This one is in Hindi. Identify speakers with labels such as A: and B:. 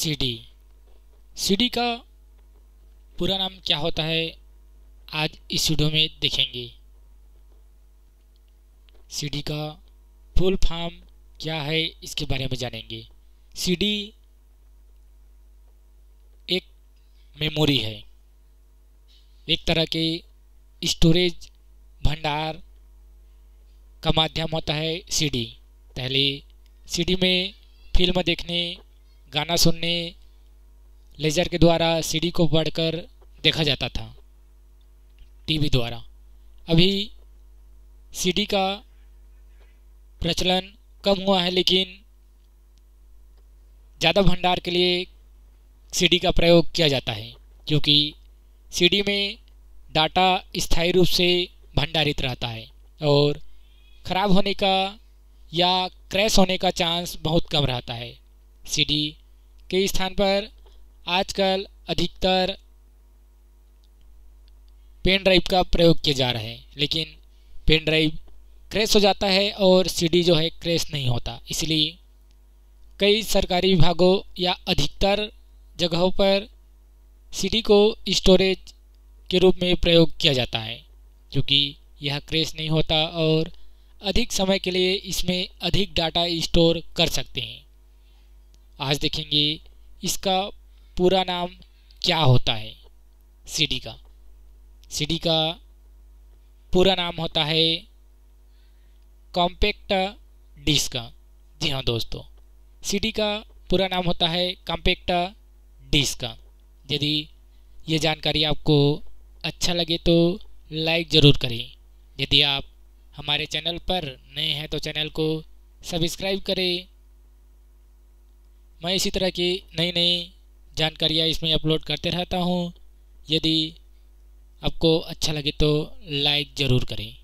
A: सी डी सी डी का पूरा नाम क्या होता है आज इस वीडियो में देखेंगे सी डी का फुल फॉर्म क्या है इसके बारे में जानेंगे सी डी एक मेमोरी है एक तरह के स्टोरेज भंडार का माध्यम होता है सीडी पहले सीडी में फिल्म देखने गाना सुनने लेजर के द्वारा सीडी को पढ़कर देखा जाता था टीवी द्वारा अभी सीडी का प्रचलन कम हुआ है लेकिन ज़्यादा भंडार के लिए सीडी का प्रयोग किया जाता है क्योंकि सीडी में डाटा स्थायी रूप से भंडारित रहता है और ख़राब होने का या क्रैश होने का चांस बहुत कम रहता है सीडी के स्थान पर आजकल अधिकतर पेन ड्राइव का प्रयोग किया जा रहा है लेकिन पेन ड्राइव क्रैश हो जाता है और सीडी जो है क्रैश नहीं होता इसलिए कई सरकारी विभागों या अधिकतर जगहों पर सीडी को स्टोरेज के रूप में प्रयोग किया जाता है क्योंकि यह क्रैश नहीं होता और अधिक समय के लिए इसमें अधिक डाटा स्टोर कर सकते हैं आज देखेंगे इसका पूरा नाम क्या होता है सीडी का सीडी का पूरा नाम होता है कॉम्पैक्ट डिस्क जी हाँ दोस्तों सीडी का पूरा नाम होता है कॉम्पैक्ट डिस्क यदि ये जानकारी आपको अच्छा लगे तो लाइक ज़रूर करें यदि आप हमारे चैनल पर नए हैं तो चैनल को सब्सक्राइब करें मैं इसी तरह की नई नई जानकारियाँ इसमें अपलोड करते रहता हूँ यदि आपको अच्छा लगे तो लाइक ज़रूर करें